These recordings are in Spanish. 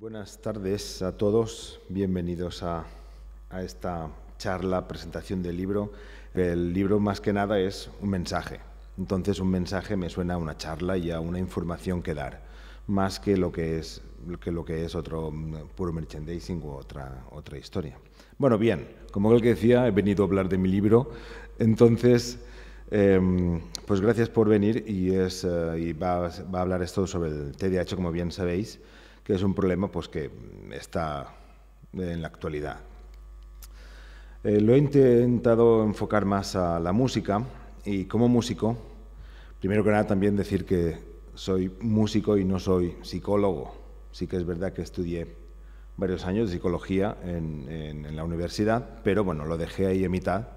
Buenas tardes a todos, bienvenidos a, esta charla, presentación del libro. El libro más que nada es un mensaje, entonces un mensaje me suena a una charla y a una información que dar, más que lo que es, lo que es otro mm, puro merchandising u otra, otra historia. Bueno, bien, como el que decía, he venido a hablar de mi libro, entonces... Em, pues gracias por venir y, eh, va, va, a hablar esto sobre el TDAH, como bien sabéis que es un problema pues, que está en la actualidad. Eh, lo he intentado enfocar más a la música y como músico, primero que nada también decir que soy músico y no soy psicólogo. Sí que es verdad que estudié varios años de psicología en, la universidad, pero bueno, lo dejé ahí a mitad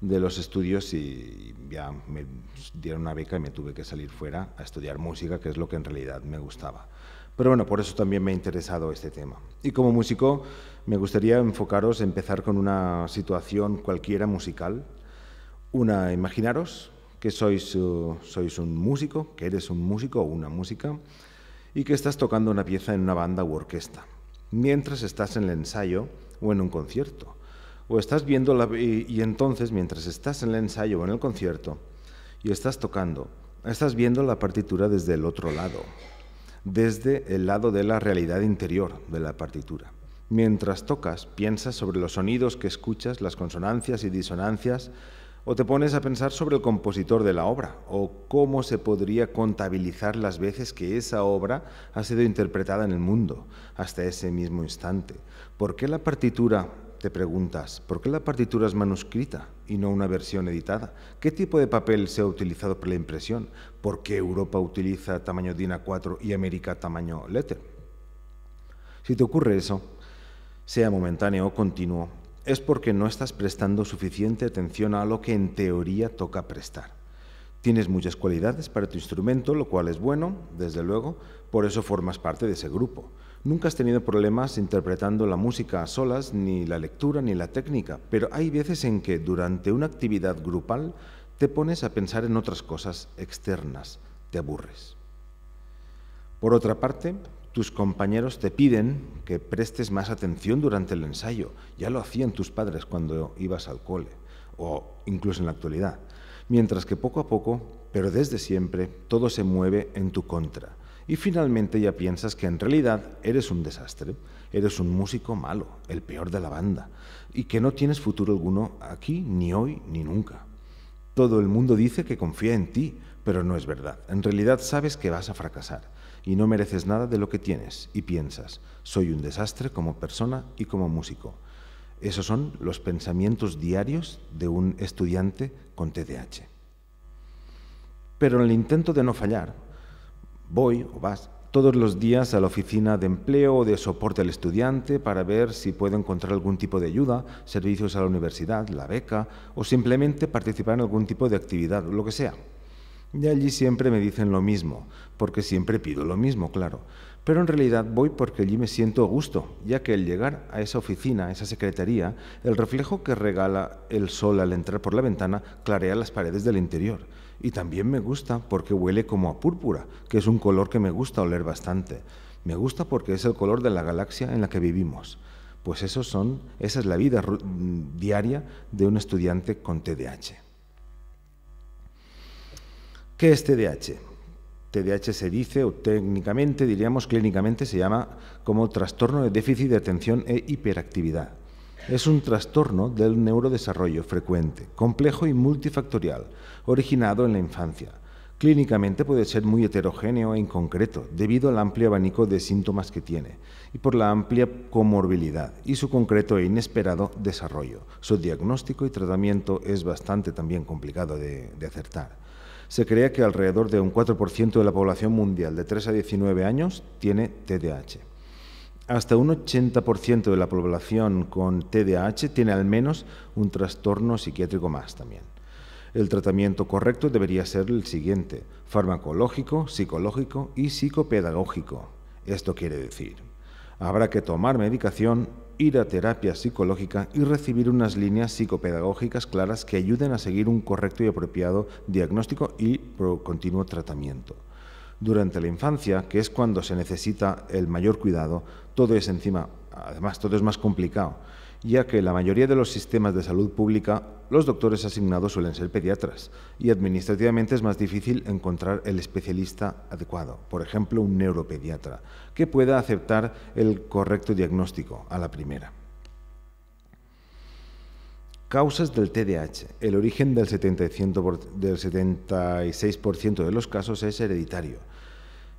de los estudios y ya me dieron una beca y me tuve que salir fuera a estudiar música, que es lo que en realidad me gustaba. Pero bueno, por eso también me ha interesado este tema. Y como músico, me gustaría enfocaros, empezar con una situación cualquiera musical. Una, imaginaros que sois, eh, sois un músico, que eres un músico o una música, y que estás tocando una pieza en una banda u orquesta, mientras estás en el ensayo o en un concierto. O estás viendo la, y entonces, mientras estás en el ensayo o en el concierto y estás tocando, estás viendo la partitura desde el otro lado, desde el lado de la realidad interior de la partitura. Mientras tocas, piensas sobre los sonidos que escuchas, las consonancias y disonancias, o te pones a pensar sobre el compositor de la obra, o cómo se podría contabilizar las veces que esa obra ha sido interpretada en el mundo hasta ese mismo instante. ¿Por qué la partitura te preguntas, ¿por qué la partitura es manuscrita y no una versión editada? ¿Qué tipo de papel se ha utilizado para la impresión? ¿Por qué Europa utiliza tamaño Dina A4 y América tamaño letter? Si te ocurre eso, sea momentáneo o continuo, es porque no estás prestando suficiente atención a lo que en teoría toca prestar. Tienes muchas cualidades para tu instrumento, lo cual es bueno, desde luego, por eso formas parte de ese grupo. Nunca has tenido problemas interpretando la música a solas, ni la lectura, ni la técnica, pero hay veces en que durante una actividad grupal te pones a pensar en otras cosas externas, te aburres. Por otra parte, tus compañeros te piden que prestes más atención durante el ensayo, ya lo hacían tus padres cuando ibas al cole, o incluso en la actualidad, mientras que poco a poco, pero desde siempre, todo se mueve en tu contra y finalmente ya piensas que en realidad eres un desastre, eres un músico malo, el peor de la banda, y que no tienes futuro alguno aquí, ni hoy, ni nunca. Todo el mundo dice que confía en ti, pero no es verdad. En realidad sabes que vas a fracasar y no mereces nada de lo que tienes y piensas, soy un desastre como persona y como músico. Esos son los pensamientos diarios de un estudiante con TDAH. Pero en el intento de no fallar, Voy o vas todos los días a la oficina de empleo o de soporte al estudiante para ver si puedo encontrar algún tipo de ayuda, servicios a la universidad, la beca o simplemente participar en algún tipo de actividad, lo que sea. Y allí siempre me dicen lo mismo, porque siempre pido lo mismo, claro. Pero en realidad voy porque allí me siento a gusto, ya que al llegar a esa oficina, esa secretaría, el reflejo que regala el sol al entrar por la ventana clarea las paredes del interior y también me gusta porque huele como a púrpura, que es un color que me gusta oler bastante. Me gusta porque es el color de la galaxia en la que vivimos. Pues esos son, esa es la vida mm, diaria de un estudiante con TDAH. ¿Qué es TDAH? TDAH se dice, o técnicamente diríamos clínicamente, se llama como trastorno de déficit de atención e hiperactividad es un trastorno del neurodesarrollo frecuente, complejo y multifactorial, originado en la infancia. Clínicamente puede ser muy heterogéneo e inconcreto, debido al amplio abanico de síntomas que tiene y por la amplia comorbilidad y su concreto e inesperado desarrollo. Su diagnóstico y tratamiento es bastante también complicado de, acertar. Se cree que alrededor de un 4% de la población mundial de 3 a 19 años tiene TDAH. Hasta un 80% de la población con TDAH tiene al menos un trastorno psiquiátrico más también. El tratamiento correcto debería ser el siguiente, farmacológico, psicológico y psicopedagógico. Esto quiere decir, habrá que tomar medicación, ir a terapia psicológica y recibir unas líneas psicopedagógicas claras que ayuden a seguir un correcto y apropiado diagnóstico y continuo tratamiento durante la infancia, que es cuando se necesita el mayor cuidado, todo es encima, además todo es más complicado, ya que la mayoría de los sistemas de salud pública los doctores asignados suelen ser pediatras y administrativamente es más difícil encontrar el especialista adecuado, por ejemplo un neuropediatra, que pueda aceptar el correcto diagnóstico a la primera. Causas del TDAH. El origen del, del 76% de los casos es hereditario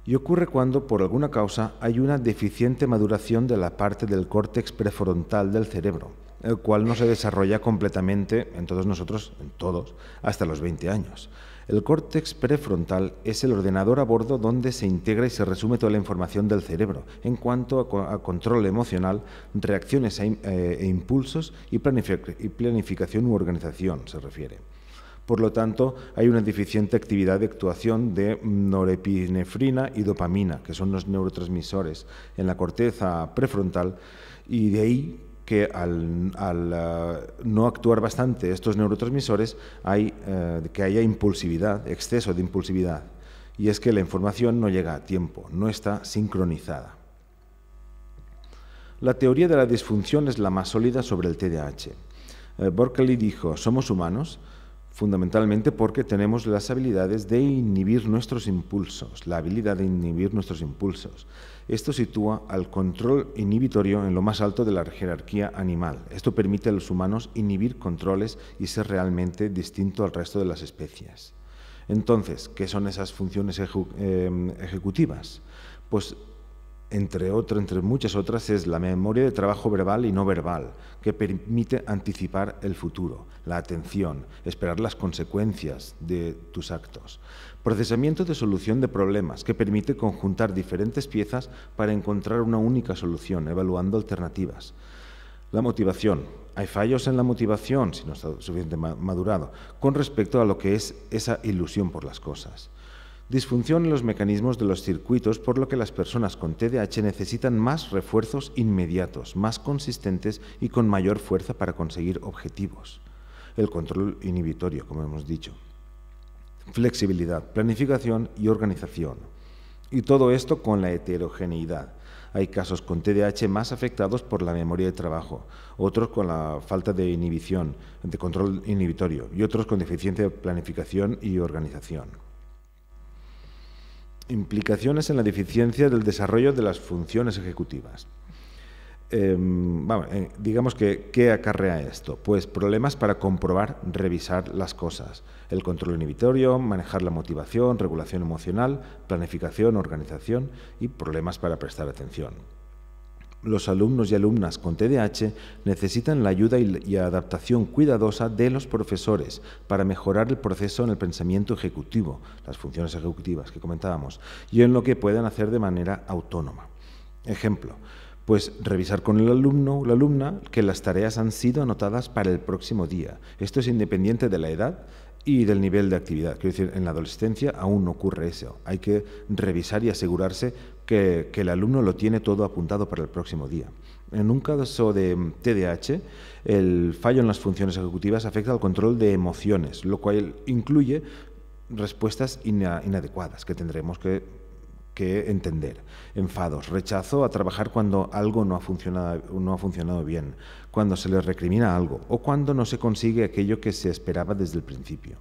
y ocurre cuando, por alguna causa, hay una deficiente maduración de la parte del córtex prefrontal del cerebro, el cual no se desarrolla completamente en todos nosotros, en todos, hasta los 20 años. El córtex prefrontal es el ordenador a bordo donde se integra y se resume toda la información del cerebro en cuanto a, control emocional, reacciones eh, e, impulsos y, y planificación u organización se refiere. Por lo tanto, hay una deficiente actividad de actuación de norepinefrina y dopamina, que son los neurotransmisores en la corteza prefrontal, y de ahí que al, eh, no actuar bastante estos neurotransmisores eh, que haya impulsividad, exceso de impulsividad. Y es que la información no llega a tiempo, no está sincronizada. La teoría de la disfunción es la más sólida sobre el TDAH. Uh, eh, dijo, somos humanos, fundamentalmente porque tenemos las habilidades de inhibir nuestros impulsos, la habilidad de inhibir nuestros impulsos. Esto sitúa al control inhibitorio en lo más alto de la jerarquía animal. Esto permite a los humanos inhibir controles y ser realmente distinto al resto de las especies. Entonces, ¿qué son esas funciones em, ejecutivas? Pues entre, entre muchas otras, es la memoria de trabajo verbal y no verbal, que permite anticipar el futuro, la atención, esperar las consecuencias de tus actos. Procesamiento de solución de problemas, que permite conjuntar diferentes piezas para encontrar una única solución, evaluando alternativas. La motivación. Hay fallos en la motivación, si no está suficientemente madurado, con respecto a lo que es esa ilusión por las cosas disfunción en los mecanismos de los circuitos, por lo que las personas con TDAH necesitan más refuerzos inmediatos, más consistentes y con mayor fuerza para conseguir objetivos. El control inhibitorio, como hemos dicho. Flexibilidad, planificación y organización. Y todo esto con la heterogeneidad. Hay casos con TDAH más afectados por la memoria de trabajo, otros con la falta de inhibición, de control inhibitorio y otros con deficiencia de planificación y organización implicaciones en la deficiencia del desarrollo de las funciones ejecutivas. Em, eh, digamos que, ¿qué acarrea esto? Pues problemas para comprobar, revisar las cosas. El control inhibitorio, manejar la motivación, regulación emocional, planificación, organización y problemas para prestar atención. Los alumnos y alumnas con TDAH necesitan la ayuda y adaptación cuidadosa de los profesores para mejorar el proceso en el pensamiento ejecutivo, las funciones ejecutivas que comentábamos, y en lo que puedan hacer de manera autónoma. Ejemplo, pues revisar con el alumno o la alumna que las tareas han sido anotadas para el próximo día. Esto es independiente de la edad y del nivel de actividad. Quiero decir, en la adolescencia aún no ocurre eso. Hay que revisar y asegurarse que, el alumno lo tiene todo apuntado para el próximo día. En un caso de TDAH, el fallo en las funciones ejecutivas afecta al control de emociones, lo cual incluye respuestas inadecuadas que tendremos que, entender. Enfados, rechazo a trabajar cuando algo no ha, funcionado, no ha funcionado bien, cuando se le recrimina algo o cuando no se consigue aquello que se esperaba desde el principio.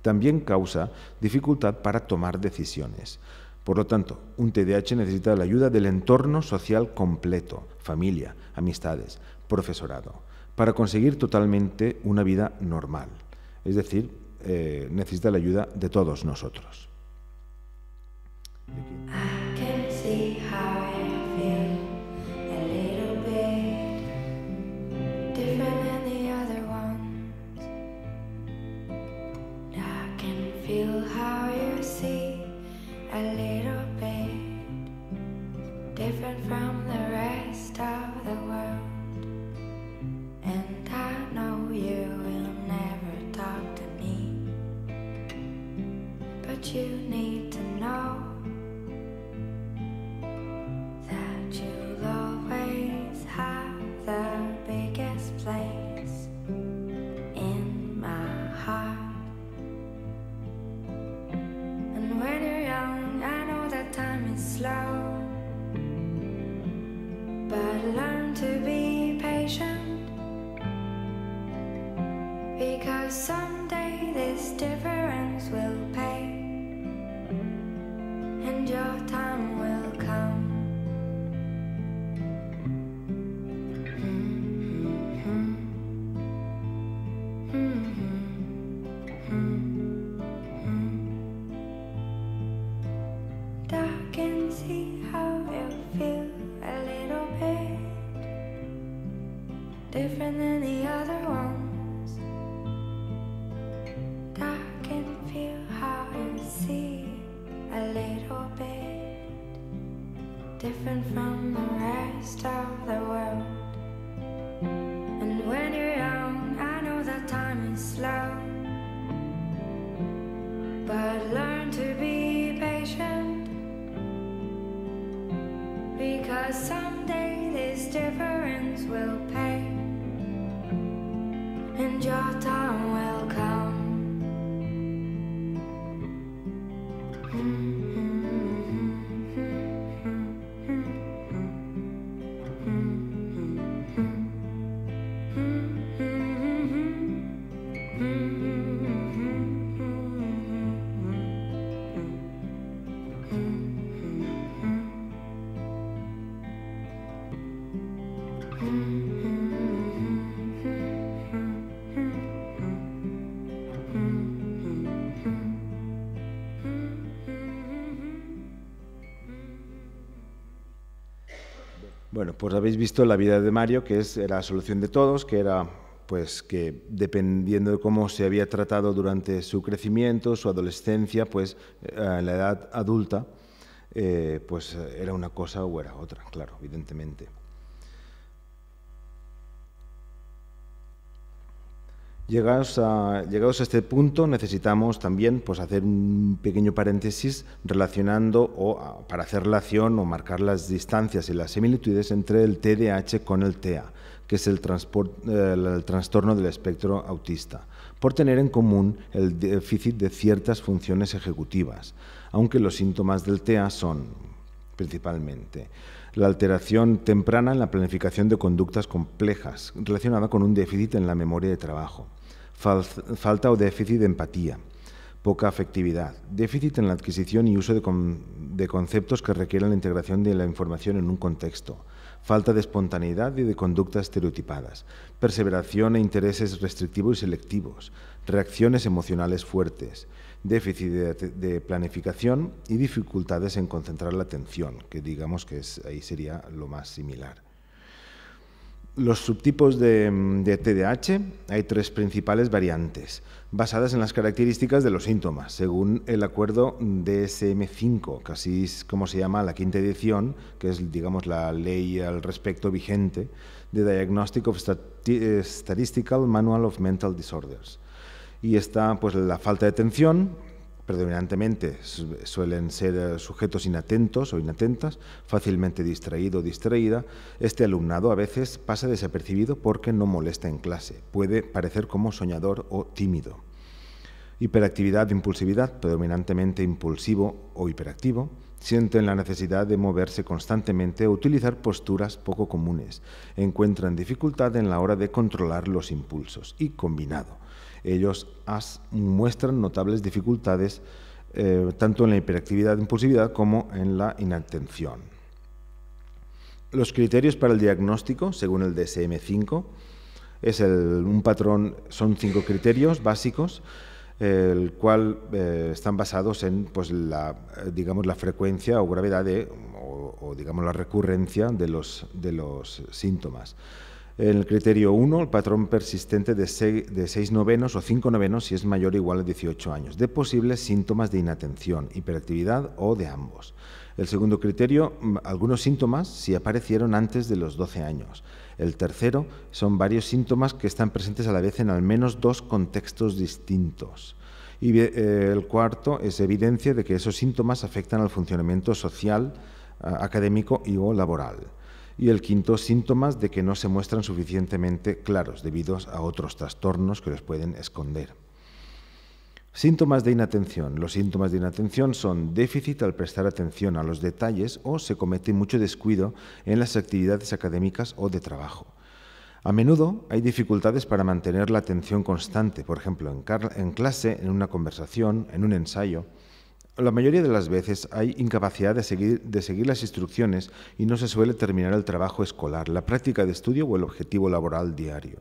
También causa dificultad para tomar decisiones. Por lo tanto, un TDAH necesita la ayuda del entorno social completo, familia, amistades, profesorado, para conseguir totalmente una vida normal. Es decir, eh, necesita la ayuda de todos nosotros. Ah, different than the other ones. I can feel how you see a little bit different from the rest of the world. And when you're young, I know that time is slow, but learn to be patient because some. Bueno, pues habéis visto la vida de Mario, que es la solución de todos, que era pues que dependiendo de cómo se había tratado durante su crecimiento, su adolescencia, pues eh, en la edad adulta, eh, pues era una cosa o era otra, claro, evidentemente. Llegados a, este punto, necesitamos también pues, hacer un pequeño paréntesis relacionando o para hacer relación o marcar las distancias y las similitudes entre el TDAH con el TEA, que es el, eh, el trastorno del espectro autista, por tener en común el déficit de ciertas funciones ejecutivas, aunque los síntomas del TEA son principalmente. La alteración temprana en la planificación de conductas complejas, relacionada con un déficit en la memoria de trabajo falta o déficit de empatía, poca afectividad, déficit en la adquisición y uso de, conceptos que requieren la integración de la información en un contexto, falta de espontaneidad y de conductas estereotipadas, perseveración e intereses restrictivos y selectivos, reacciones emocionales fuertes, déficit de, planificación y dificultades en concentrar la atención, que digamos que es, ahí sería lo más similar. Los subtipos de, mm, de, TDAH hay tres principales variantes, basadas en las características de los síntomas, según el acuerdo DSM-5, que así es como se llama la quinta edición, que es digamos la ley al respecto vigente de Diagnostic of eh, Statistical Manual of Mental Disorders. Y está pues la falta de atención, predominantemente suelen ser eh, sujetos inatentos o inatentas, fácilmente distraído o distraída, este alumnado a veces pasa desapercibido porque no molesta en clase, puede parecer como soñador o tímido. Hiperactividad o impulsividad, predominantemente impulsivo o hiperactivo, sienten la necesidad de moverse constantemente o utilizar posturas poco comunes, encuentran dificultad en la hora de controlar los impulsos y combinado ellos muestran notables dificultades eh, tanto en la hiperactividad e impulsividad como en la inatención. Los criterios para el diagnóstico, según el DSM-5, es un patrón, son cinco criterios básicos, el cual eh, están basados en pues, la, digamos, la frecuencia o gravedad o, digamos, la recurrencia de los síntomas. En el criterio 1, el patrón persistente de 6, novenos o 5 novenos si es mayor o igual a 18 años, de posibles síntomas de inatención, hiperactividad o de ambos. El segundo criterio, mm, algunos síntomas si aparecieron antes de los 12 años. El tercero, son varios síntomas que están presentes a la vez en al menos dos contextos distintos. Y eh, el cuarto es evidencia de que esos síntomas afectan al funcionamiento social, académico y o laboral y el quinto, síntomas de que no se muestran suficientemente claros debido a otros trastornos que los pueden esconder. Síntomas de inatención. Los síntomas de inatención son déficit al prestar atención a los detalles o se comete mucho descuido en las actividades académicas o de trabajo. A menudo hay dificultades para mantener la atención constante, por ejemplo, en, clase, en una conversación, en un ensayo. La mayoría de las veces hay incapacidad de seguir, las instrucciones y no se suele terminar el trabajo escolar, la práctica de estudio o el objetivo laboral diario.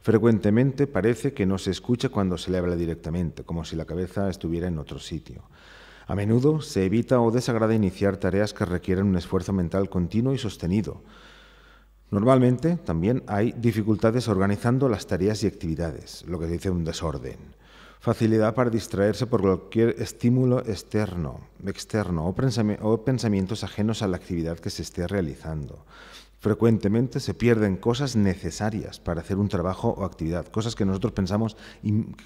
Frecuentemente parece que no se escucha cuando se le habla directamente, como si la cabeza estuviera en otro sitio. A menudo se evita o desagrada iniciar tareas que requieren un esfuerzo mental continuo y sostenido. Normalmente también hay dificultades organizando las tareas y actividades, lo que se dice un desorden facilidad para distraerse por cualquier estímulo externo, externo o, pensamientos ajenos a la actividad que se esté realizando. Frecuentemente se pierden cosas necesarias para hacer un trabajo o actividad, cosas que nosotros pensamos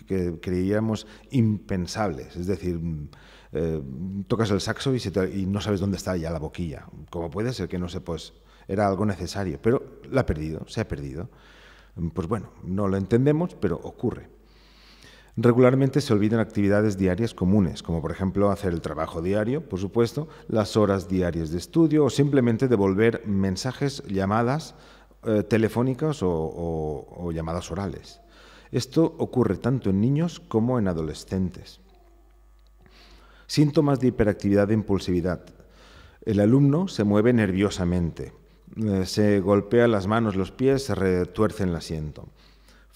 que creíamos impensables, es decir, mm, eh, tocas el saxo y, y, no sabes dónde está ya la boquilla. ¿Cómo puede ser que no se pues era algo necesario, pero la ha perdido, se ha perdido. Pues bueno, no lo entendemos, pero ocurre. Regularmente se olvidan actividades diarias comunes, como por ejemplo hacer el trabajo diario, por supuesto, las horas diarias de estudio o simplemente devolver mensajes, llamadas eh, telefónicas o, o llamadas orales. Esto ocurre tanto en niños como en adolescentes. Síntomas de hiperactividad e impulsividad. El alumno se mueve nerviosamente, eh, se golpea las manos, los pies, se retuerce en el asiento.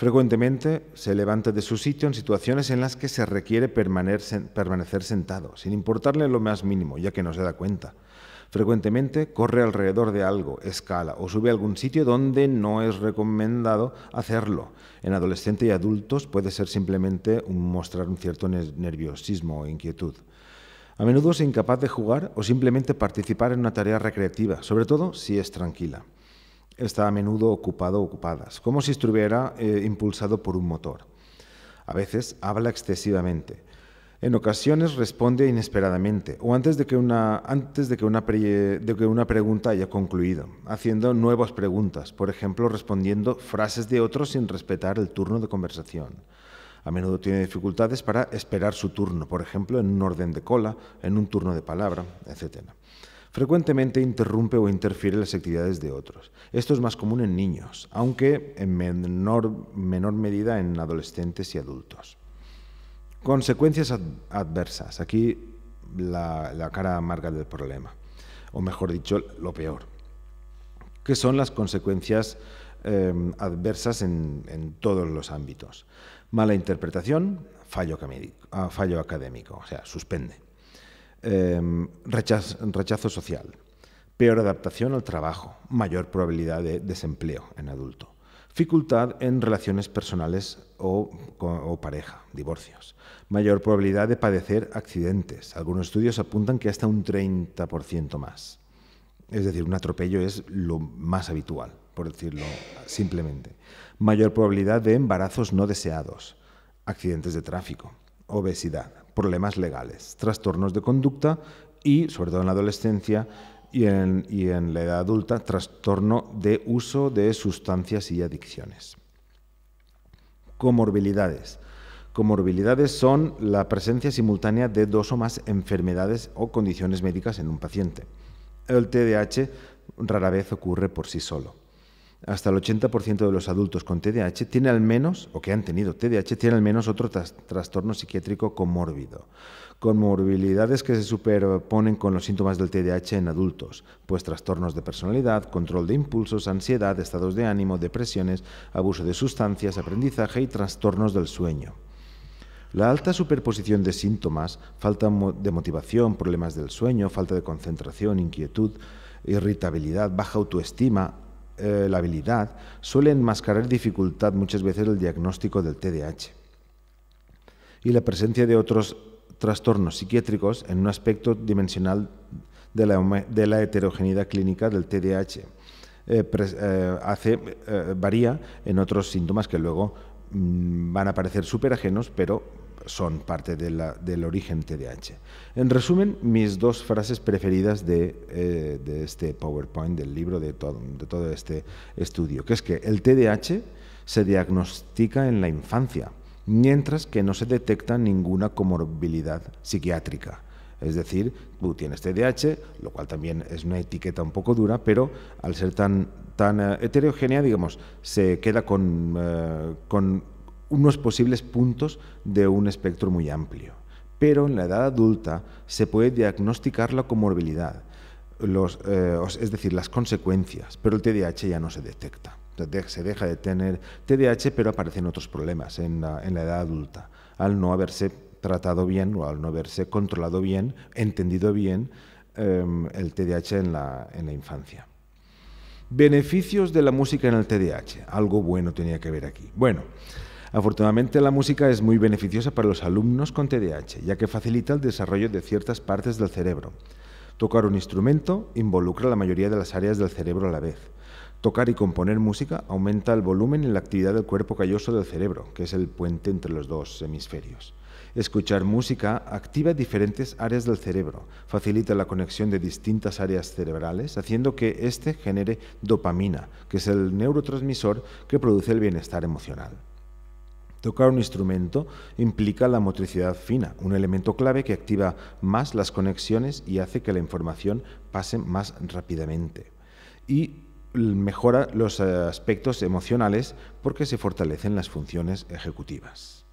Frecuentemente se levanta de su sitio en situaciones en las que se requiere permanecer sentado, sin importarle lo más mínimo, ya que no se da cuenta. Frecuentemente corre alrededor de algo, escala o sube a algún sitio donde no es recomendado hacerlo. En adolescentes y adultos puede ser simplemente mostrar un cierto nerviosismo o inquietud. A menudo es incapaz de jugar o simplemente participar en una tarea recreativa, sobre todo si es tranquila está a menudo ocupado o ocupadas, como si estuviera eh, impulsado por un motor. A veces habla excesivamente. En ocasiones responde inesperadamente o antes de que una, antes de que una, de que una pregunta haya concluido, haciendo nuevas preguntas, por ejemplo, respondiendo frases de otros sin respetar el turno de conversación. A menudo tiene dificultades para esperar su turno, por ejemplo, en un orden de cola, en un turno de palabra, etc. Frecuentemente interrumpe o interfiere las actividades de otros. Esto es más común en niños, aunque en menor, menor medida en adolescentes y adultos. Consecuencias adversas. Aquí la, cara amarga del problema, o mejor dicho, lo peor. ¿Qué son las consecuencias em, adversas en, todos los ámbitos? Mala interpretación, fallo, ah, fallo académico, o sea, suspende Em, rechazo, social, peor adaptación al trabajo, mayor probabilidad de desempleo en adulto, dificultad en relaciones personales o, o, pareja, divorcios, mayor probabilidad de padecer accidentes. Algunos estudios apuntan que hasta un 30% más. Es decir, un atropello es lo más habitual, por decirlo simplemente. Mayor probabilidad de embarazos no deseados, accidentes de tráfico, obesidad, problemas legales, trastornos de conducta y, sobre todo en la adolescencia y en, la edad adulta, trastorno de uso de sustancias y adicciones. Comorbilidades. Comorbilidades son la presencia simultánea de dos o más enfermedades o condiciones médicas en un paciente. El TDAH rara vez ocurre por sí solo hasta el 80% de los adultos con TDAH tiene al menos, o que han tenido TDAH, tiene al menos otro trastorno psiquiátrico comórbido, con morbilidades que se superponen con los síntomas del TDAH en adultos, pues trastornos de personalidad, control de impulsos, ansiedad, estados de ánimo, depresiones, abuso de sustancias, aprendizaje y trastornos del sueño. La alta superposición de síntomas, falta de motivación, problemas del sueño, falta de concentración, inquietud, irritabilidad, baja autoestima, eh, la habilidad suele enmascarar dificultad muchas veces el diagnóstico del TDAH y la presencia de otros trastornos psiquiátricos en un aspecto dimensional de la, de la heterogeneidad clínica del TDAH. Eh, eh, varía en otros síntomas que luego mm, van a parecer súper ajenos, pero son parte del origen TDAH. En resumen, mis dos frases preferidas eh, de, este PowerPoint, del libro, de todo, de todo este estudio, que es que el TDAH se diagnostica en la infancia, mientras que no se detecta ninguna comorbilidad psiquiátrica. Es decir, tú tienes TDAH, lo cual también es una etiqueta un poco dura, pero al ser tan, tan eh, heterogénea, digamos, se queda con, eh, con unos posibles puntos de un espectro muy amplio. Pero en la edad adulta se puede diagnosticar la comorbilidad, los, eh, es decir, las consecuencias, pero el TDAH ya no se detecta. Se deja de tener TDAH, pero aparecen otros problemas en la, edad adulta, al no haberse tratado bien o al no haberse controlado bien, entendido bien em, el TDAH en la, en la infancia. Beneficios de la música en el TDAH. Algo bueno tenía que ver aquí. Bueno, Afortunadamente la música es muy beneficiosa para los alumnos con TDAH, ya que facilita el desarrollo de ciertas partes del cerebro. Tocar un instrumento involucra la mayoría de las áreas del cerebro a la vez. Tocar y componer música aumenta el volumen en la actividad del cuerpo calloso del cerebro, que es el puente entre los dos hemisferios. Escuchar música activa diferentes áreas del cerebro, facilita la conexión de distintas áreas cerebrales, haciendo que éste genere dopamina, que es el neurotransmisor que produce el bienestar emocional. Tocar un instrumento implica la motricidad fina, un elemento clave que activa más las conexiones y hace que la información pase más rápidamente. Y mejora los eh, aspectos emocionales porque se fortalecen las funciones ejecutivas.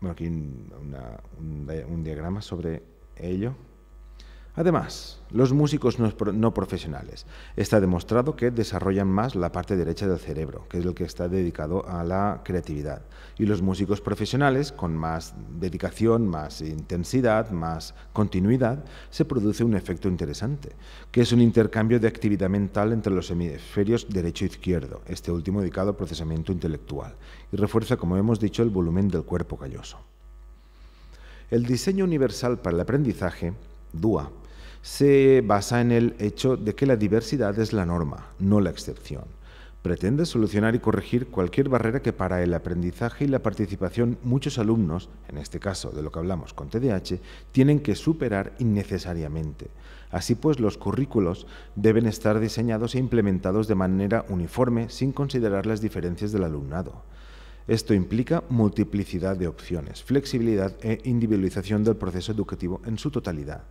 Bueno, aquí un, un diagrama sobre ello. Además, los músicos no, profesionales. Está demostrado que desarrollan más la parte derecha del cerebro, que es el que está dedicado a la creatividad. Y los músicos profesionales, con más dedicación, más intensidad, más continuidad, se produce un efecto interesante, que es un intercambio de actividad mental entre los hemisferios derecho e izquierdo, este último dedicado al procesamiento intelectual, y refuerza, como hemos dicho, el volumen del cuerpo calloso. El diseño universal para el aprendizaje, DUA, se basa en el hecho de que la diversidad es la norma, no la excepción. Pretende solucionar y corregir cualquier barrera que para el aprendizaje y la participación muchos alumnos, en este caso de lo que hablamos con TDAH, tienen que superar innecesariamente. Así pues, los currículos deben estar diseñados e implementados de manera uniforme sin considerar las diferencias del alumnado. Esto implica multiplicidad de opciones, flexibilidad e individualización del proceso educativo en su totalidad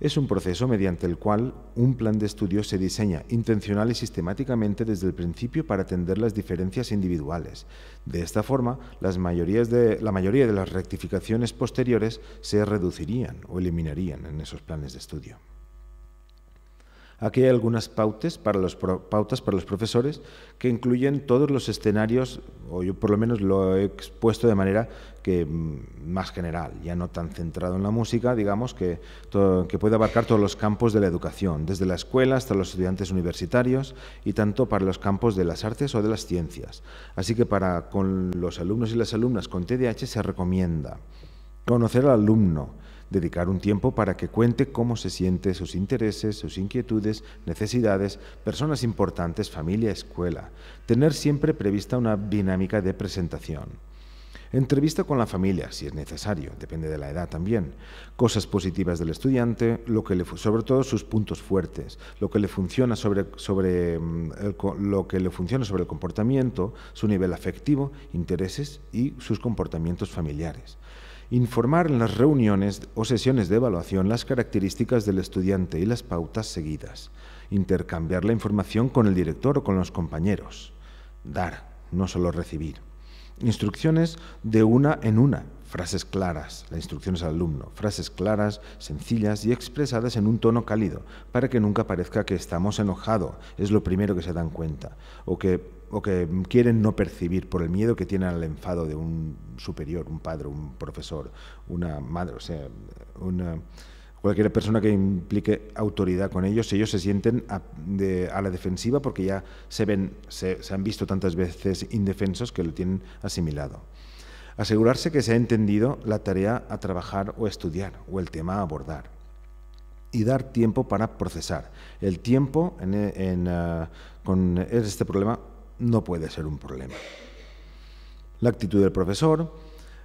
es un proceso mediante el cual un plan de estudio se diseña intencional y sistemáticamente desde el principio para atender las diferencias individuales. De esta forma, la mayoría de las rectificaciones posteriores se reducirían o eliminarían en esos planes de estudio. Aquí hay algunas pautas para los, pautas para los profesores que incluyen todos los escenarios, o yo por lo menos lo he expuesto de manera que mm, más general, ya no tan centrado en la música, digamos, que, puede abarcar todos los campos de la educación, desde la escuela hasta los estudiantes universitarios y tanto para los campos de las artes o de las ciencias. Así que para con los alumnos y las alumnas con TDAH se recomienda conocer al alumno, dedicar un tiempo para que cuente cómo se siente, sus intereses, sus inquietudes, necesidades, personas importantes, familia, escuela. Tener siempre prevista una dinámica de presentación. Entrevista con la familia, si es necesario, depende de la edad también. Cosas positivas del estudiante, lo sobre todo sus puntos fuertes, lo que le funciona sobre, mm, lo que le funciona sobre el comportamiento, su nivel afectivo, intereses y sus comportamientos familiares. Informar en las reuniones o sesiones de evaluación las características del estudiante y las pautas seguidas. Intercambiar la información con el director o con los compañeros. Dar, no solo recibir. Instrucciones de una en una, frases claras, las instrucciones al alumno, frases claras, sencillas y expresadas en un tono cálido, para que nunca parezca que estamos enojados, es lo primero que se dan cuenta, o que o que quieren no percibir por el miedo que tienen al enfado de un superior, un padre, un profesor, una madre, o sea, una, cualquier persona que implique autoridad con ellos, ellos se sienten a, la defensiva porque ya se, ven, se, han visto tantas veces indefensos que lo tienen asimilado. Asegurarse que se ha entendido la tarea a trabajar o estudiar o el tema a abordar y dar tiempo para procesar. El tiempo es eh, con este problema no puede ser un problema. La actitud del profesor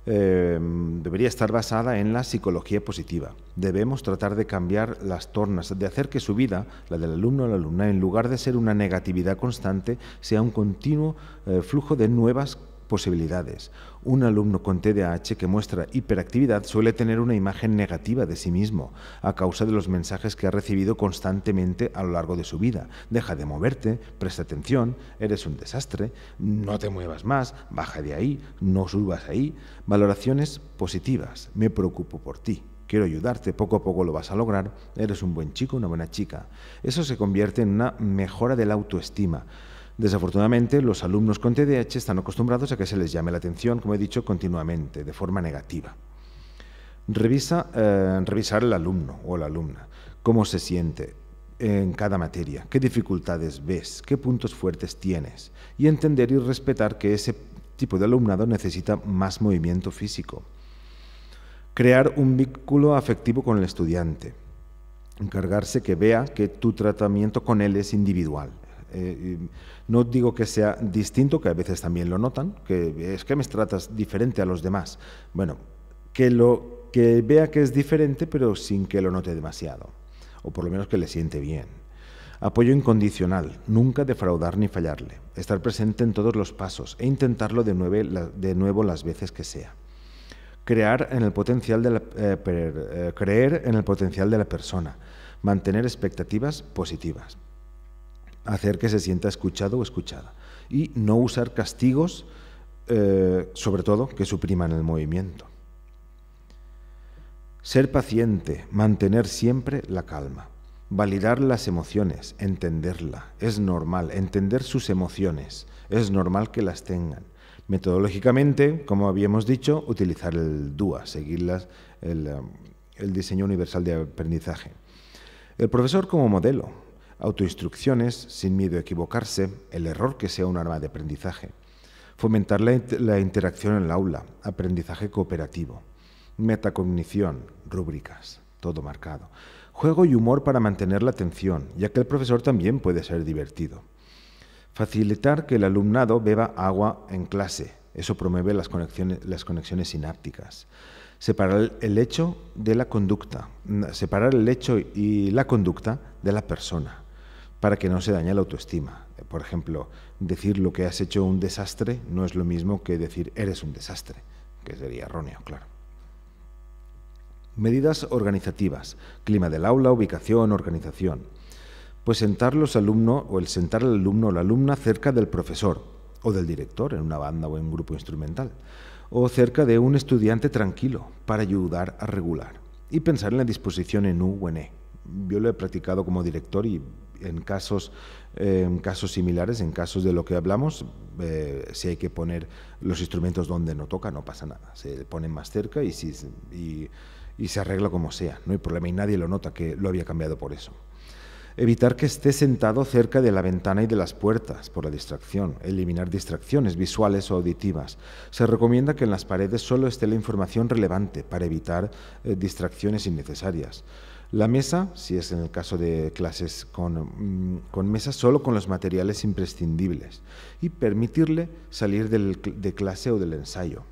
eh, debería estar basada en la psicología positiva. Debemos tratar de cambiar las tornas, de hacer que su vida, la del alumno o la alumna, en lugar de ser una negatividad constante, sea un continuo eh, flujo de nuevas posibilidades. Un alumno con TDAH que muestra hiperactividad suele tener una imagen negativa de sí mismo a causa de los mensajes que ha recibido constantemente a lo largo de su vida. Deja de moverte, presta atención, eres un desastre, no te muevas más, baja de ahí, no subas ahí. Valoraciones positivas, me preocupo por ti, quiero ayudarte, poco a poco lo vas a lograr, eres un buen chico, una buena chica. Eso se convierte en una mejora de la autoestima. Desafortunadamente, los alumnos con TDAH están acostumbrados a que se les llame la atención, como he dicho, continuamente, de forma negativa. Revisa, eh, revisar el alumno o la alumna, cómo se siente en cada materia, qué dificultades ves, qué puntos fuertes tienes, y entender y respetar que ese tipo de alumnado necesita más movimiento físico. Crear un vínculo afectivo con el estudiante. Encargarse que vea que tu tratamiento con él es individual eh, no digo que sea distinto, que a veces también lo notan, que es que me tratas diferente a los demás. Bueno, que lo que vea que es diferente, pero sin que lo note demasiado, o por lo menos que le siente bien. Apoyo incondicional, nunca defraudar ni fallarle, estar presente en todos los pasos e intentarlo de nuevo, las veces que sea crear en el potencial de eh, eh, creer en el potencial de la persona, mantener expectativas positivas hacer que se sienta escuchado o escuchada. Y no usar castigos, eh, sobre todo, que supriman el movimiento. Ser paciente, mantener siempre la calma, validar las emociones, entenderla, es normal, entender sus emociones, es normal que las tengan. Metodológicamente, como habíamos dicho, utilizar el DUA, seguir las, el um, diseño universal de aprendizaje. El profesor como modelo, autoinstrucciones sin miedo a equivocarse, el error que sea un arma de aprendizaje, fomentar la, interacción en el aula, aprendizaje cooperativo, metacognición, rúbricas, todo marcado, juego y humor para mantener la atención, ya que el profesor también puede ser divertido. Facilitar que el alumnado beba agua en clase, eso promueve las conexiones, las conexiones sinápticas. Separar el hecho de la conducta, separar el hecho y la conducta de la persona para que no se dañe la autoestima. Por ejemplo, decir lo que has hecho un desastre no es lo mismo que decir eres un desastre, que sería erróneo, claro. Medidas organizativas, clima del aula, ubicación, organización. Pues sentar los alumnos o el sentar al alumno o la alumna cerca del profesor o del director en una banda o en un grupo instrumental o cerca de un estudiante tranquilo para ayudar a regular y pensar en la disposición en U o en E. Yo lo he practicado como director y en casos, em, casos similares, en casos de lo que hablamos, eh, si hay que poner los instrumentos donde no toca, no pasa nada. Se ponen más cerca y, si, y, se arregla como sea. No hay problema y nadie lo nota que lo había cambiado por eso. Evitar que esté sentado cerca de la ventana y de las puertas por la distracción. Eliminar distracciones visuales o auditivas. Se recomienda que en las paredes solo esté la información relevante para evitar eh, distracciones innecesarias. La mesa, si es en el caso de clases con, mm, mesa, solo con los materiales imprescindibles y permitirle salir de clase o del ensayo.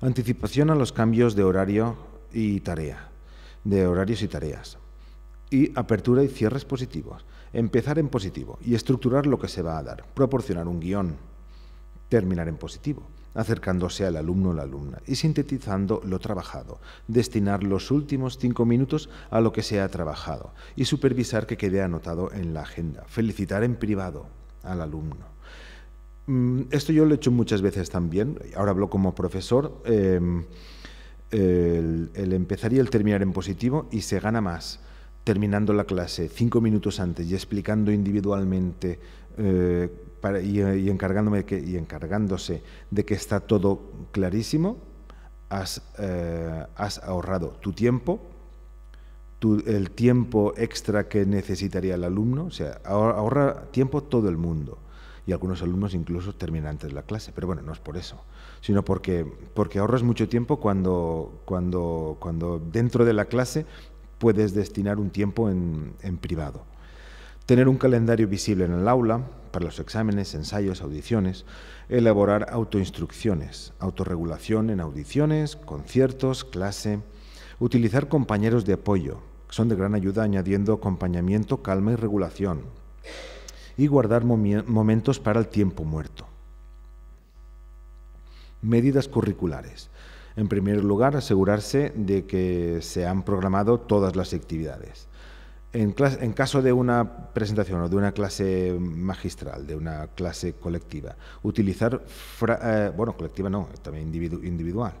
Anticipación a los cambios de horario y tarea, de horarios y tareas. Y apertura y cierres positivos. Empezar en positivo y estructurar lo que se va a dar. Proporcionar un guión. Terminar en positivo acercándose al alumno o la alumna y sintetizando lo trabajado, destinar los últimos cinco minutos a lo que se ha trabajado y supervisar que quede anotado en la agenda, felicitar en privado al alumno. Mm, esto yo lo he hecho muchas veces también, ahora hablo como profesor, em, el, empezar y el terminar en positivo y se gana más terminando la clase cinco minutos antes y explicando individualmente eh, y, encargándome y encargándose de que está todo clarísimo, has, eh, ahorrado tu tiempo, el tiempo extra que necesitaría el alumno, o sea, ahorra tiempo todo el mundo. Y algunos alumnos incluso terminan antes de la clase, pero bueno, no es por eso, sino porque, porque ahorras mucho tiempo cuando, cuando, cuando dentro de la clase puedes destinar un tiempo en privado. Tener un calendario visible en el aula, para los exámenes, ensayos, audiciones, elaborar autoinstrucciones, autorregulación en audiciones, conciertos, clase, utilizar compañeros de apoyo, que son de gran ayuda añadiendo acompañamiento, calma y regulación, y guardar momentos para el tiempo muerto. Medidas curriculares. En primer lugar, asegurarse de que se han programado todas las actividades. En, caso de una presentación o de una clase magistral, de una clase colectiva, utilizar, eh, bueno, colectiva no, también individual,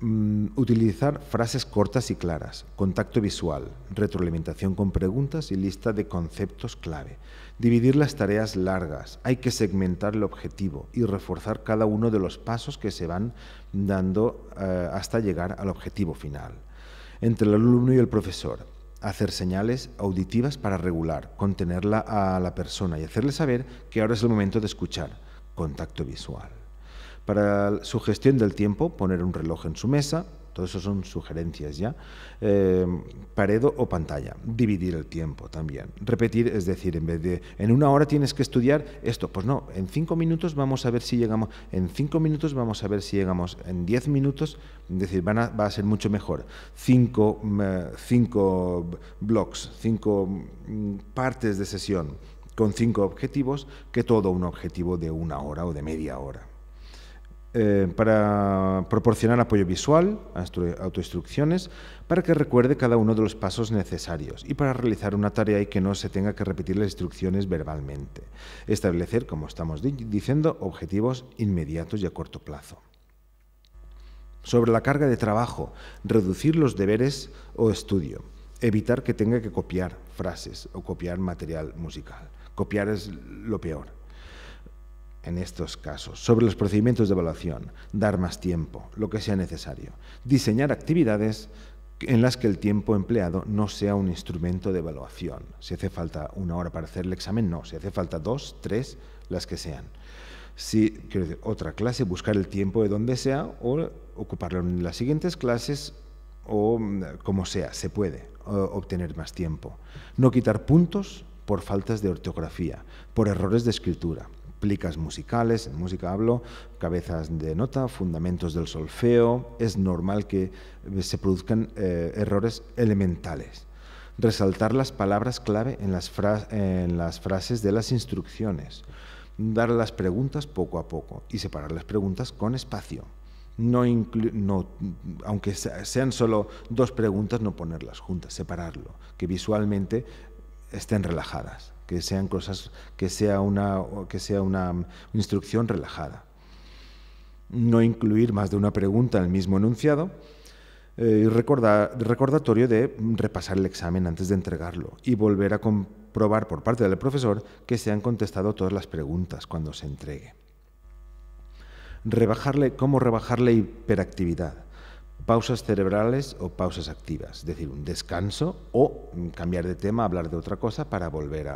mm, utilizar frases cortas y claras, contacto visual, retroalimentación con preguntas y lista de conceptos clave. Dividir las tareas largas, hay que segmentar el objetivo y reforzar cada uno de los pasos que se van dando eh, hasta llegar al objetivo final. Entre el alumno y el profesor, hacer señales auditivas para regular, contenerla a la persona y hacerle saber que ahora es el momento de escuchar. Contacto visual. Para su gestión del tiempo, poner un reloj en su mesa, todo eso son sugerencias ya. Eh, paredo o pantalla. Dividir el tiempo también. Repetir, es decir, en vez de en una hora tienes que estudiar esto, pues no, en cinco minutos vamos a ver si llegamos, en cinco minutos vamos a ver si llegamos, en diez minutos, es decir, va a ser mucho mejor. Cinco, mm, eh, cinco cinco mm, partes de sesión con cinco objetivos que todo un objetivo de una hora o de media hora. Eh, para proporcionar apoyo visual, autoinstrucciones, para que recuerde cada uno de los pasos necesarios y para realizar una tarea y que no se tenga que repetir las instrucciones verbalmente. Establecer, como estamos diciendo, objetivos inmediatos y a corto plazo. Sobre la carga de trabajo, reducir los deberes o estudio, evitar que tenga que copiar frases o copiar material musical. Copiar es lo peor en estos casos, sobre los procedimientos de evaluación, dar más tiempo, lo que sea necesario, diseñar actividades en las que el tiempo empleado no sea un instrumento de evaluación. Si hace falta una hora para hacer el examen, no. Si hace falta dos, tres, las que sean. Si quiero decir, otra clase, buscar el tiempo de donde sea o ocuparlo en las siguientes clases o mm, como sea, se puede obtener más tiempo. No quitar puntos por faltas de ortografía, por errores de escritura, plicas musicales, en música hablo, cabezas de nota, fundamentos del solfeo, es normal que eh, se produzcan eh, errores elementales. Resaltar las palabras clave en las, en las frases de las instrucciones. Dar las preguntas poco a poco y separar las preguntas con espacio. no, aunque sean solo dos preguntas, no ponerlas juntas, separarlo, que visualmente estén relajadas que sean cosas, que sea una, que sea una instrucción relajada. No incluir más de una pregunta en el mismo enunciado eh, y recordatorio de repasar el examen antes de entregarlo y volver a comprobar por parte del profesor que se han contestado todas las preguntas cuando se entregue. Rebajarle, ¿Cómo rebajar la hiperactividad? pausas cerebrales o pausas activas, es decir, un descanso o cambiar de tema, hablar de otra cosa para volver,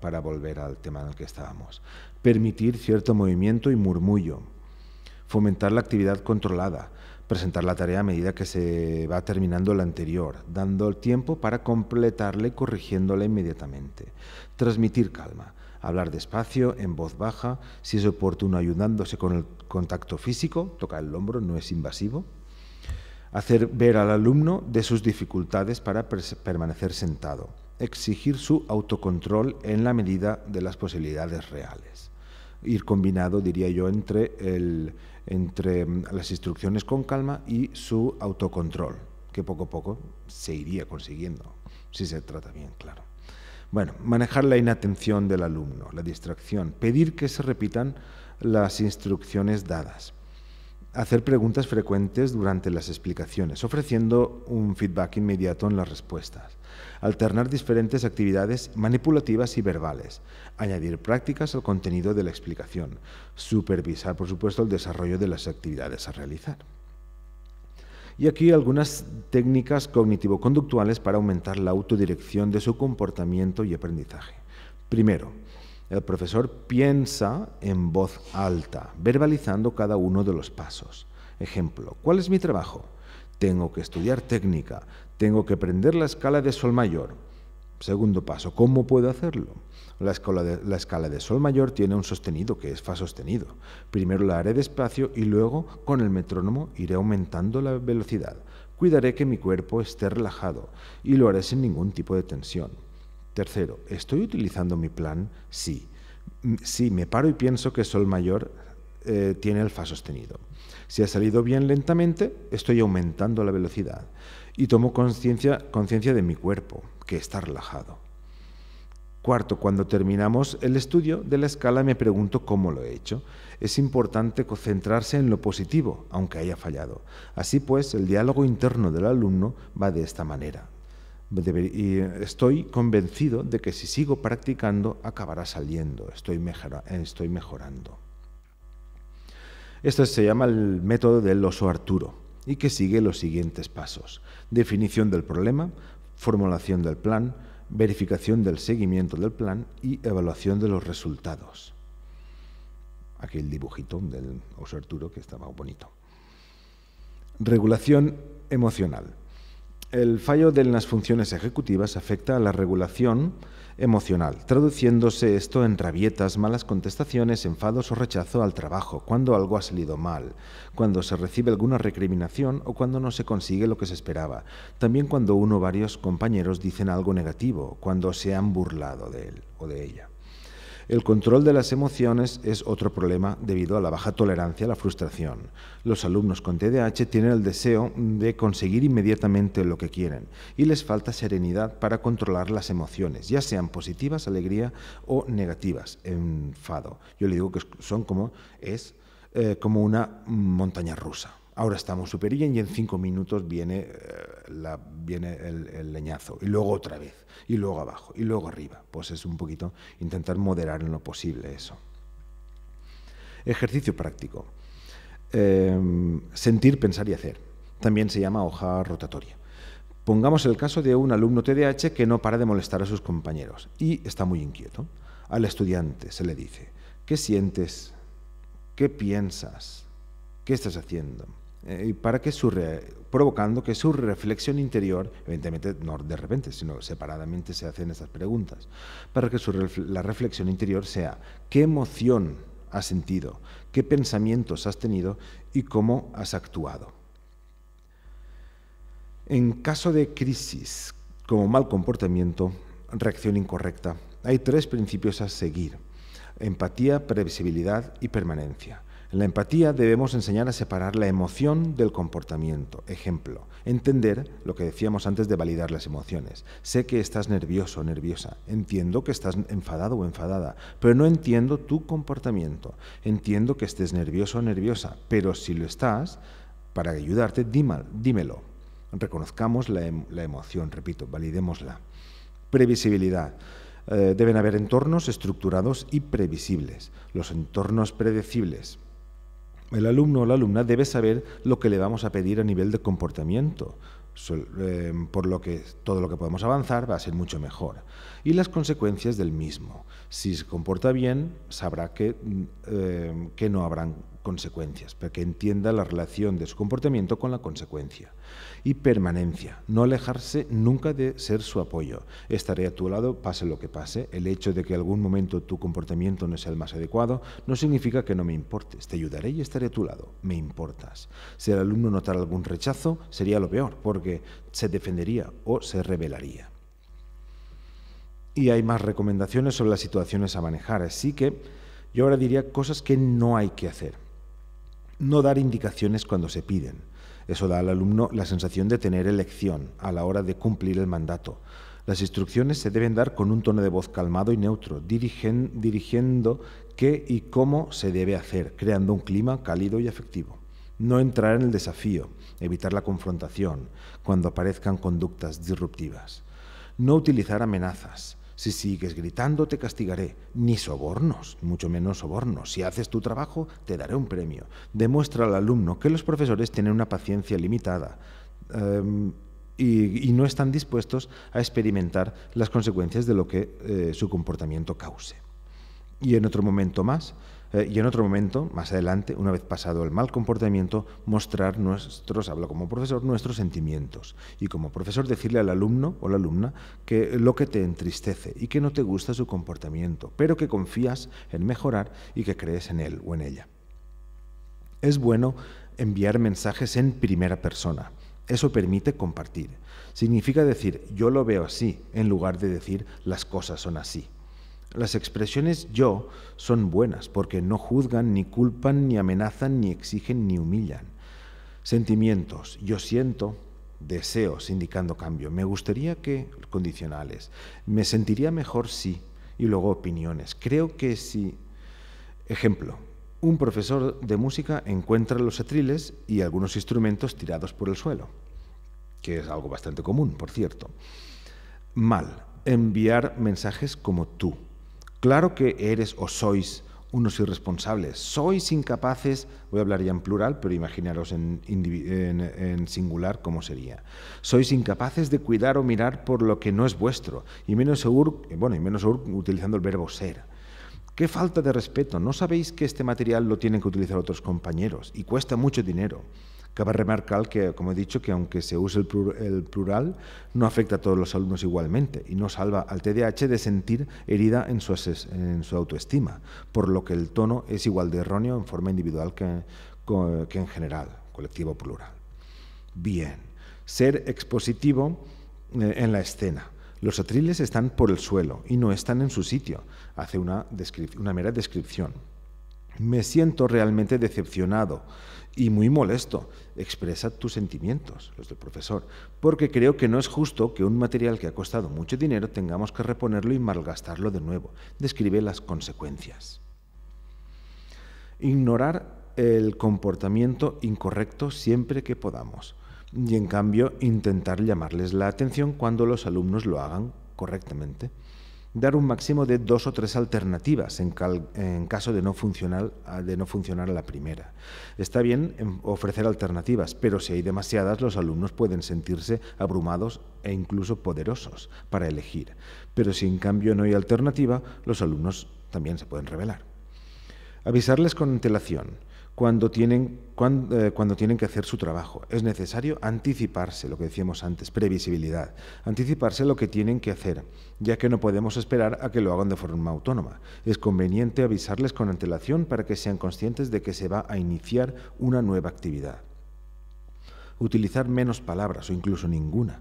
para volver al tema en el que estábamos. Permitir cierto movimiento y murmullo. Fomentar la actividad controlada. Presentar la tarea a medida que se va terminando la anterior, dando el tiempo para completarla y corrigiéndola inmediatamente. Transmitir calma hablar despacio, en voz baja, si es oportuno ayudándose con el contacto físico, tocar el hombro, no es invasivo, hacer ver al alumno de sus dificultades para permanecer sentado, exigir su autocontrol en la medida de las posibilidades reales. Ir combinado, diría yo, entre, mm, las instrucciones con calma y su autocontrol, que poco a poco se iría consiguiendo, si se trata bien, claro. Bueno, manejar la inatención del alumno, la distracción, pedir que se repitan las instrucciones dadas, hacer preguntas frecuentes durante las explicaciones, ofreciendo un feedback inmediato en las respuestas, alternar diferentes actividades manipulativas y verbales, añadir prácticas al contenido de la explicación, supervisar, por supuesto, el desarrollo de las actividades a realizar. Y aquí algunas técnicas cognitivo-conductuales para aumentar la autodirección de su comportamiento y aprendizaje. Primero, el profesor piensa en voz alta, verbalizando cada uno de los pasos. Ejemplo, ¿cuál es mi trabajo? Tengo que estudiar técnica, tengo que aprender la escala de sol mayor. Segundo paso, ¿cómo puedo hacerlo? La escala, de, sol mayor tiene un sostenido que es fa sostenido. Primero la haré despacio y luego con el metrónomo iré aumentando la velocidad. Cuidaré que mi cuerpo esté relajado y lo haré sin ningún tipo de tensión. Tercero, ¿estoy utilizando mi plan? Sí. Mm, sí, me paro y pienso que Sol mayor eh, tiene el Fa sostenido. Si ha salido bien lentamente, estoy aumentando la velocidad y tomo conciencia de mi cuerpo, que está relajado. Cuarto, cuando terminamos el estudio de la escala me pregunto cómo lo he hecho. Es importante concentrarse en lo positivo, aunque haya fallado. Así pues, el diálogo interno del alumno va de esta manera y estoy convencido de que si sigo practicando acabará saliendo, estoy, mejorando. Esto se llama el método del oso Arturo y que sigue los siguientes pasos. Definición del problema, formulación del plan, verificación del seguimiento del plan y evaluación de los resultados. Aquel dibujito del oso Arturo que estaba bonito. Regulación emocional. El fallo de las funciones ejecutivas afecta a la regulación emocional, traduciéndose esto en rabietas, malas contestaciones, enfados o rechazo al trabajo, cuando algo ha salido mal, cuando se recibe alguna recriminación o cuando no se consigue lo que se esperaba, también cuando uno o varios compañeros dicen algo negativo, cuando se han burlado de él o de ella. El control de las emociones es otro problema debido a la baja tolerancia a la frustración. Los alumnos con TDAH tienen el deseo de conseguir inmediatamente lo que quieren y les falta serenidad para controlar las emociones, ya sean positivas, alegría o negativas, enfado. Yo le digo que son como es eh, como una montaña rusa ahora estamos super bien y en cinco minutos viene, eh, el, leñazo. Y luego otra vez, y luego abajo, y luego arriba. Pues es un poquito intentar moderar en lo posible eso. Ejercicio práctico. Em, sentir, pensar y hacer. También se llama hoja rotatoria. Pongamos el caso de un alumno TDAH que no para de molestar a sus compañeros y está muy inquieto. Al estudiante se le dice, ¿qué sientes? ¿Qué piensas? ¿Qué estás haciendo? Eh, para que provocando que su reflexión interior, evidentemente no de repente, sino separadamente se hacen esas preguntas, para que su, la reflexión interior sea qué emoción has sentido, qué pensamientos has tenido y cómo has actuado. En caso de crisis como mal comportamiento, reacción incorrecta, hay tres principios a seguir. Empatía, previsibilidad y permanencia. En la empatía debemos enseñar a separar la emoción del comportamiento. Ejemplo, entender lo que decíamos antes de validar las emociones. Sé que estás nervioso, o nerviosa. Entiendo que estás enfadado o enfadada, pero no entiendo tu comportamiento. Entiendo que estés nervioso o nerviosa, pero si lo estás, para ayudarte, dímelo. Reconozcamos em-, la, emoción, repito, validémosla. Previsibilidad. Eh, deben haber entornos estructurados y previsibles. Los entornos predecibles el alumno o la alumna debe saber lo que le vamos a pedir a nivel de comportamiento, em, por lo que todo lo que podemos avanzar va a ser mucho mejor. Y las consecuencias del mismo. Si se comporta bien, sabrá que, mm, em, no habrán consecuencias, para que entienda la relación de su comportamiento con la consecuencia. Y permanencia, no alejarse nunca de ser su apoyo. Estaré a tu lado, pase lo que pase. El hecho de que en algún momento tu comportamiento no sea el más adecuado no significa que no me importes. Te ayudaré y estaré a tu lado. Me importas. Si el alumno notara algún rechazo, sería lo peor, porque se defendería o se rebelaría. Y hay más recomendaciones sobre las situaciones a manejar, así que yo ahora diría cosas que no hay que hacer no dar indicaciones cuando se piden. Eso da al alumno la sensación de tener elección a la hora de cumplir el mandato. Las instrucciones se deben dar con un tono de voz calmado y neutro, dirigiendo qué y cómo se debe hacer, creando un clima cálido y afectivo. No entrar en el desafío, evitar la confrontación cuando aparezcan conductas disruptivas. No utilizar amenazas, si sigues gritando, te castigaré. Ni sobornos, mucho menos sobornos. Si haces tu trabajo, te daré un premio. Demuestra al alumno que los profesores tienen una paciencia limitada. Em, y, no están dispuestos a experimentar las consecuencias de lo que eh, su comportamiento cause y en otro momento más, eh, y en otro momento, más adelante, una vez pasado el mal comportamiento, mostrar nuestros, hablo como profesor, nuestros sentimientos. Y como profesor decirle al alumno o la alumna que lo que te entristece y que no te gusta su comportamiento, pero que confías en mejorar y que crees en él o en ella. Es bueno enviar mensajes en primera persona. Eso permite compartir. Significa decir yo lo veo así en lugar de decir las cosas son así. Las expresiones yo son buenas porque no juzgan, ni culpan, ni amenazan, ni exigen, ni humillan. Sentimientos, yo siento, deseos indicando cambio. Me gustaría que condicionales. Me sentiría mejor si. Y luego opiniones. Creo que si. Ejemplo. Un profesor de música encuentra los atriles y algunos instrumentos tirados por el suelo, que es algo bastante común, por cierto. Mal. Enviar mensajes como tú, Claro que eres o sois unos irresponsables, sois incapaces, voy a hablar ya en plural, pero imaginaros en, singular cómo sería, sois incapaces de cuidar o mirar por lo que no es vuestro, y menos seguro, bueno, y menos seguro utilizando el verbo ser. Qué falta de respeto, no sabéis que este material lo tienen que utilizar otros compañeros y cuesta mucho dinero. Cabe remarcar que, como he dicho, que aunque se use el, plural, no afecta a todos los alumnos igualmente y no salva al TDAH de sentir herida en su, autoestima, por lo que el tono es igual de erróneo en forma individual que, en general, colectivo plural. Bien, ser expositivo eh, en la escena. Los atriles están por el suelo y no están en su sitio. Hace una mera descripción. Me siento realmente decepcionado y muy molesto. Expresa tus sentimientos, los del profesor, porque creo que no es justo que un material que ha costado mucho dinero tengamos que reponerlo y malgastarlo de nuevo. Describe las consecuencias. Ignorar el comportamiento incorrecto siempre que podamos y en cambio intentar llamarles la atención cuando los alumnos lo hagan correctamente dar un máximo de dos o tres alternativas en, caso de no, funcionar, de no funcionar la primera. Está bien em, ofrecer alternativas, pero si hay demasiadas, los alumnos pueden sentirse abrumados e incluso poderosos para elegir. Pero si en cambio no hay alternativa, los alumnos también se pueden rebelar. Avisarles con antelación cuando tienen, eh, cuando, tienen que hacer su trabajo. Es necesario anticiparse, lo que decíamos antes, previsibilidad, anticiparse lo que tienen que hacer, ya que no podemos esperar a que lo hagan de forma autónoma. Es conveniente avisarles con antelación para que sean conscientes de que se va a iniciar una nueva actividad. Utilizar menos palabras o incluso ninguna.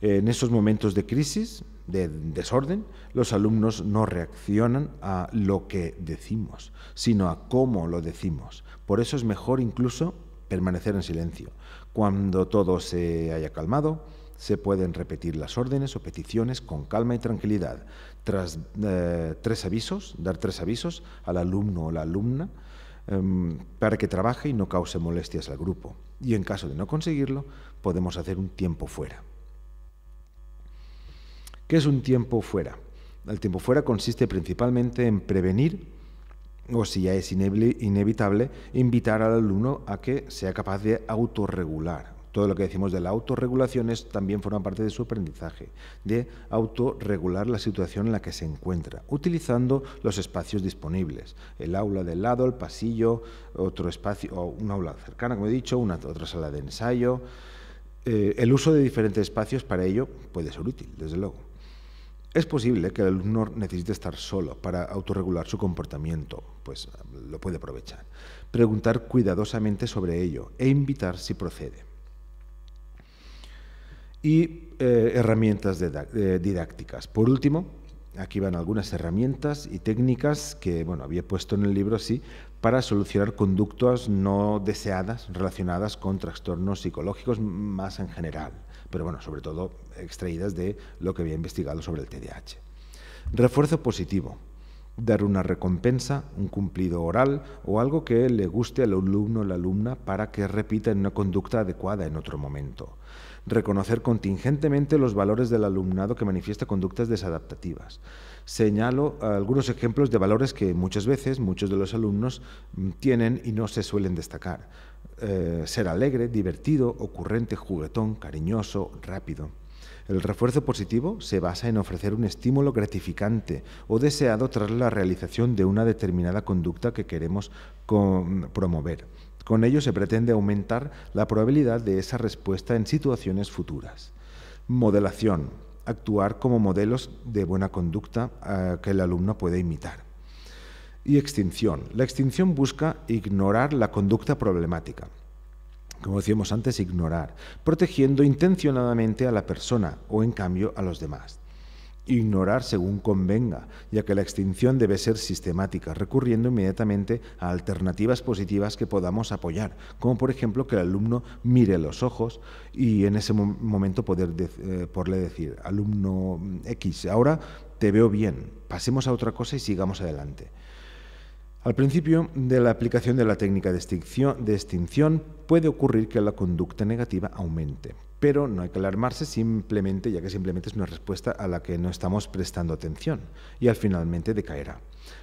En esos momentos de crisis, de desorden, los alumnos no reaccionan a lo que decimos, sino a cómo lo decimos. Por eso es mejor incluso permanecer en silencio. Cuando todo se haya calmado, se pueden repetir las órdenes o peticiones con calma y tranquilidad. Tras eh, tres avisos, dar tres avisos al alumno o la alumna em, para que trabaje y no cause molestias al grupo. Y en caso de no conseguirlo, podemos hacer un tiempo fuera. ¿Qué es un tiempo fuera? El tiempo fuera consiste principalmente en prevenir o si ya es inevitable, invitar al alumno a que sea capaz de autorregular. Todo lo que decimos de la autorregulación también forma parte de su aprendizaje, de autorregular la situación en la que se encuentra, utilizando los espacios disponibles, el aula del lado, el pasillo, otro espacio, o una aula cercana, como he dicho, una, otra sala de ensayo. Eh, el uso de diferentes espacios para ello puede ser útil, desde luego. Es posible que el alumno necesite estar solo para autorregular su comportamiento, pues lo puede aprovechar. Preguntar cuidadosamente sobre ello e invitar si procede. Y eh, herramientas eh, didácticas. Por último, aquí van algunas herramientas y técnicas que bueno, había puesto en el libro, sí, para solucionar conductas no deseadas relacionadas con trastornos psicológicos más en general pero bueno, sobre todo extraídas de lo que había investigado sobre el TDAH. Refuerzo positivo. Dar una recompensa, un cumplido oral o algo que le guste al alumno o la alumna para que repita una conducta adecuada en otro momento. Reconocer contingentemente los valores del alumnado que manifiesta conductas desadaptativas. Señalo algunos ejemplos de valores que muchas veces muchos de los alumnos tienen y no se suelen destacar eh, ser alegre, divertido, ocurrente, juguetón, cariñoso, rápido. El refuerzo positivo se basa en ofrecer un estímulo gratificante o deseado tras la realización de una determinada conducta que queremos promover. Con ello se pretende aumentar la probabilidad de esa respuesta en situaciones futuras. Modelación. Actuar como modelos de buena conducta eh, que el alumno puede imitar y extinción. La extinción busca ignorar la conducta problemática, como decíamos antes, ignorar, protegiendo intencionadamente a la persona o en cambio a los demás. Ignorar según convenga, ya que la extinción debe ser sistemática, recurriendo inmediatamente a alternativas positivas que podamos apoyar, como por ejemplo que el alumno mire los ojos y en ese momento poder eh, decir, alumno X, ahora te veo bien, pasemos a otra cosa y sigamos adelante. Al principio de la aplicación de la técnica de extinción, puede ocurrir que la conducta negativa aumente, pero no hay que alarmarse simplemente, ya que simplemente es una respuesta a la que no estamos prestando atención y al finalmente decaerá.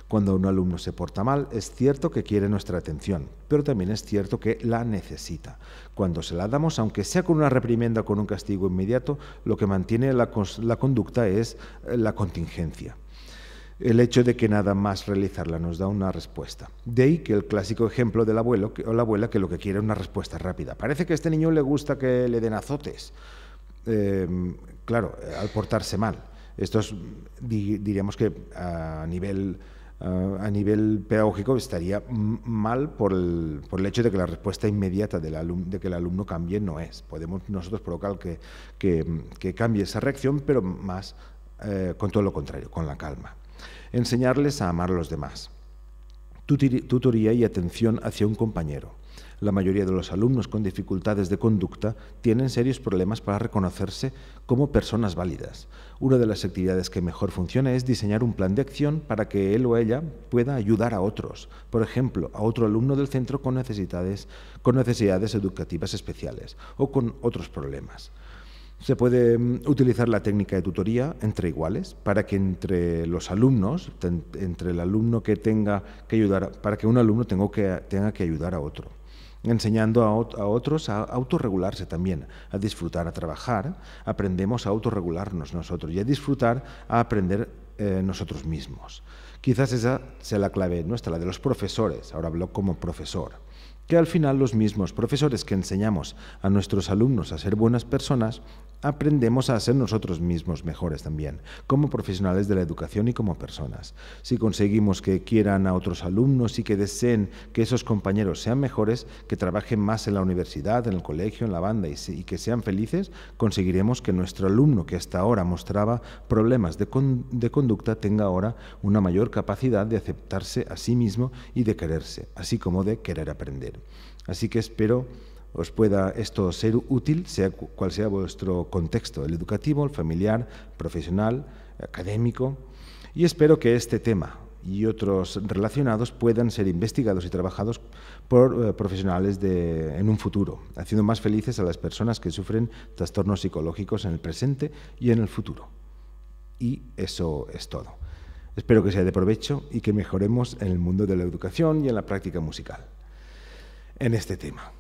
Cuando un alumno se porta mal, es cierto que quiere nuestra atención, pero también es cierto que la necesita. Cuando se la damos, aunque sea con una reprimenda o con un castigo inmediato, lo que mantiene la conducta es eh, la contingencia el hecho de que nada más realizarla nos da una respuesta. De ahí que el clásico ejemplo del abuelo o la abuela que lo que quiere es una respuesta rápida. Parece que a este niño le gusta que le den azotes, em, claro, al portarse mal. Esto diríamos que a nivel, a nivel pedagógico estaría mal por el, por el, hecho de que la respuesta inmediata de que el alumno cambie no es. Podemos nosotros provocar que, que, cambie esa reacción, pero más eh, con todo lo contrario, con la calma. Enseñarles a amar a los demás. Tutoría y atención hacia un compañero. La mayoría de los alumnos con dificultades de conducta tienen serios problemas para reconocerse como personas válidas. Una de las actividades que mejor funciona es diseñar un plan de acción para que él o ella pueda ayudar a otros, por ejemplo, a otro alumno del centro con necesidades, con necesidades educativas especiales o con otros problemas. Se puede mm, utilizar la técnica de tutoría entre iguales para que entre los alumnos, entre el alumno que tenga que ayudar, para que un alumno tenga que, ayudar a otro, enseñando a, otros a autorregularse también, a disfrutar, a trabajar, aprendemos a autorregularnos nosotros y a disfrutar, a aprender eh, nosotros mismos. Quizás esa sea la clave nuestra, la de los profesores, ahora hablo como profesor que al final los mismos profesores que enseñamos a nuestros alumnos a ser buenas personas, aprendemos a ser nosotros mismos mejores también, como profesionales de la educación y como personas. Si conseguimos que quieran a otros alumnos y que deseen que esos compañeros sean mejores, que trabajen más en la universidad, en el colegio, en la banda y, que sean felices, conseguiremos que nuestro alumno que hasta ahora mostraba problemas de conducta tenga ahora una mayor capacidad de aceptarse a sí mismo y de quererse, así como de querer aprender. Así que espero os pueda esto ser útil, sea cual sea vuestro contexto, el educativo, el familiar, profesional, académico, y espero que este tema y otros relacionados puedan ser investigados y trabajados por eh, profesionales en un futuro, haciendo más felices a las personas que sufren trastornos psicológicos en el presente y en el futuro. Y eso es todo. Espero que sea de provecho y que mejoremos en el mundo de la educación y en la práctica musical en este tema.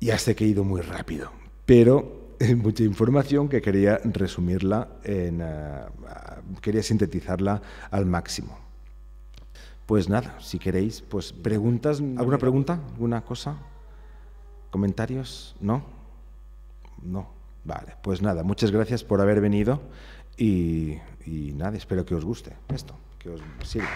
Ya sé que he ido muy rápido, pero hay mucha información que quería resumirla, eh, quería sintetizarla al máximo. Pues nada, si queréis, pues preguntas, ¿alguna pregunta? ¿Alguna cosa? ¿Comentarios? ¿No? No. Vale, pues nada, muchas gracias por haber venido y, y nada, espero que os guste esto, que os sirva.